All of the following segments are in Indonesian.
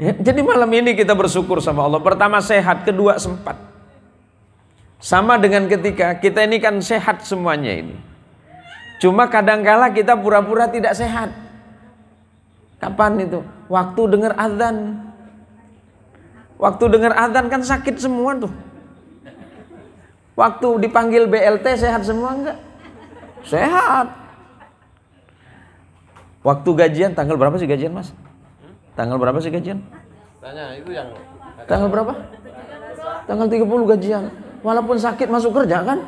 Ya, jadi malam ini kita bersyukur sama Allah. Pertama sehat, kedua sempat. Sama dengan ketika kita ini kan sehat semuanya ini. Cuma kadangkala kita pura-pura tidak sehat. Kapan itu? Waktu dengar azan. Waktu dengar azan kan sakit semua tuh. Waktu dipanggil BLT sehat semua enggak? Sehat. Waktu gajian tanggal berapa sih gajian Mas? Tanggal berapa sih gajian? Tanya itu yang Tanggal berapa? Tanggal 30 gajian. Walaupun sakit masuk kerja kan?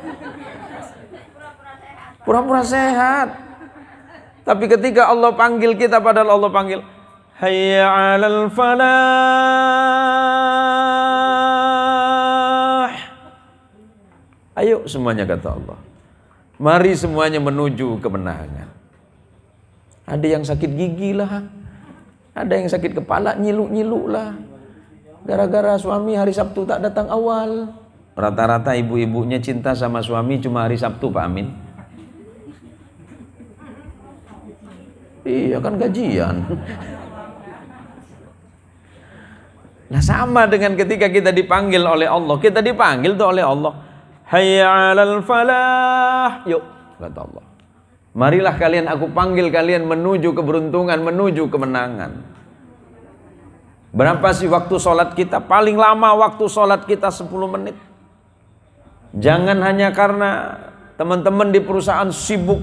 Pura-pura sehat. Tapi ketika Allah panggil kita padahal Allah panggil Hayya 'alal falah. Ayo semuanya kata Allah. Mari semuanya menuju kemenangan. Ada yang sakit gigi lah. Ada yang sakit kepala nyilu nyilu lah. Gara-gara suami hari Sabtu tak datang awal. Rata-rata ibu-ibunya cinta sama suami cuma hari Sabtu Pak Amin. Iya kan gajian. Nah sama dengan ketika kita dipanggil oleh Allah, kita dipanggil tuh oleh Allah. Hayya 'alal falah. Yuk, kata Allah. Marilah kalian aku panggil kalian menuju keberuntungan, menuju kemenangan. Berapa sih waktu sholat kita? Paling lama waktu sholat kita 10 menit. Jangan hanya karena teman-teman di perusahaan sibuk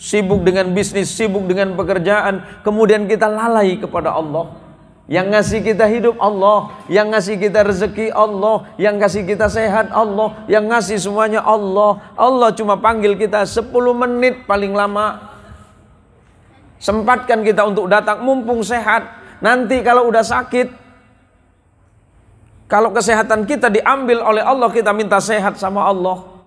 sibuk dengan bisnis, sibuk dengan pekerjaan, kemudian kita lalai kepada Allah. Yang ngasih kita hidup Allah, yang ngasih kita rezeki Allah, yang ngasih kita sehat Allah, yang ngasih semuanya Allah. Allah cuma panggil kita 10 menit paling lama. Sempatkan kita untuk datang mumpung sehat. Nanti kalau udah sakit, kalau kesehatan kita diambil oleh Allah, kita minta sehat sama Allah.